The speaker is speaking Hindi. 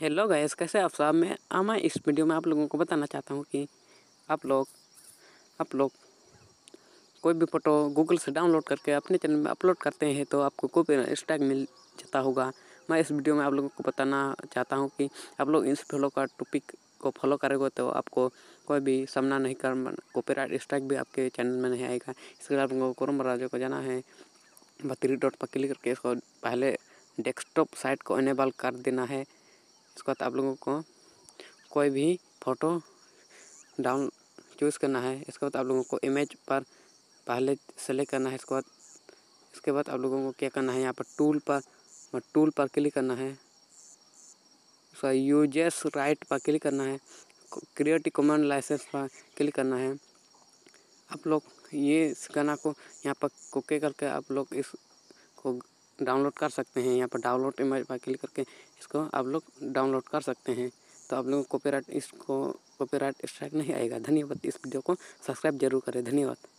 हेलो गैस कैसे आप साहब मैं हाँ, मैं इस वीडियो में आप लोगों को बताना चाहता हूँ कि आप लोग आप लोग कोई भी फ़ोटो गूगल से डाउनलोड करके अपने चैनल में अपलोड करते हैं तो आपको कॉपी स्टैग मिल जाता होगा मैं इस वीडियो में आप लोगों को बताना चाहता हूँ कि आप लोग इस फॉलो का टॉपिक को फॉलो करेंगे तो आपको कोई भी सामना नहीं कर कॉपीराइट स्ट्राइक भी आपके चैनल में नहीं आएगा इसके लिए आप लोगों को क्रोम ब्राउजर को जाना है बत्री डॉट पर क्लिक करके इसको पहले डेस्कटॉप साइट को इनेबल कर देना है उसके बाद आप लोगों को कोई भी फ़ोटो डाउन चूज़ करना है इसके बाद आप लोगों को इमेज पर पहले सेलेक्ट करना है इसके बाद इसके बाद आप लोगों को क्या करना है यहाँ पर टूल पर टूल पर क्लिक करना है उसका यूजर्स राइट पर क्लिक करना है क्रिएट कॉमन लाइसेंस पर क्लिक करना है आप लोग ये गाना को यहाँ पर कोके करके आप लोग इसको डाउनलोड कर सकते हैं यहाँ पर डाउनलोड इमेज पर क्लिक करके इसको आप लोग डाउनलोड कर सकते हैं तो आप लोगों को कॉपीराइट इसको कॉपीराइट स्ट्राइक नहीं आएगा धन्यवाद इस वीडियो को सब्सक्राइब जरूर करें धन्यवाद